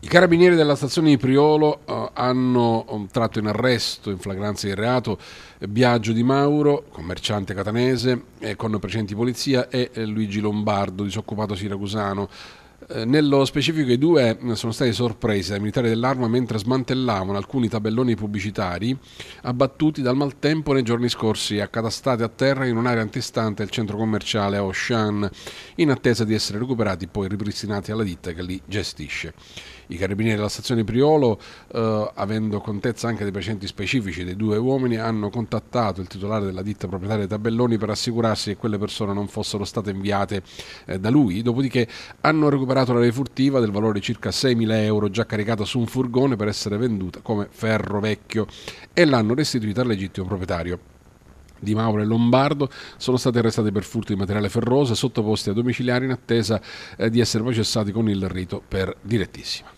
I carabinieri della stazione di Priolo eh, hanno um, tratto in arresto in flagranza di reato Biagio Di Mauro, commerciante catanese, eh, con precedenti polizia, e eh, Luigi Lombardo, disoccupato siracusano, eh, nello specifico i due sono stati sorpresi dai militari dell'arma mentre smantellavano alcuni tabelloni pubblicitari abbattuti dal maltempo nei giorni scorsi, accatastati a terra in un'area antistante il centro commerciale Ocean, in attesa di essere recuperati e poi ripristinati alla ditta che li gestisce. I carabinieri della stazione Priolo, eh, avendo contezza anche dei precedenti specifici dei due uomini, hanno contattato il titolare della ditta proprietaria dei tabelloni per assicurarsi che quelle persone non fossero state inviate eh, da lui, dopodiché hanno recuperato recuperato la refurtiva del valore di circa 6.000 euro già caricata su un furgone per essere venduta come ferro vecchio e l'hanno restituita al legittimo proprietario. Di Mauro e Lombardo sono state arrestate per furto di materiale ferroso e sottoposte a domiciliari in attesa eh, di essere processati con il rito per direttissima.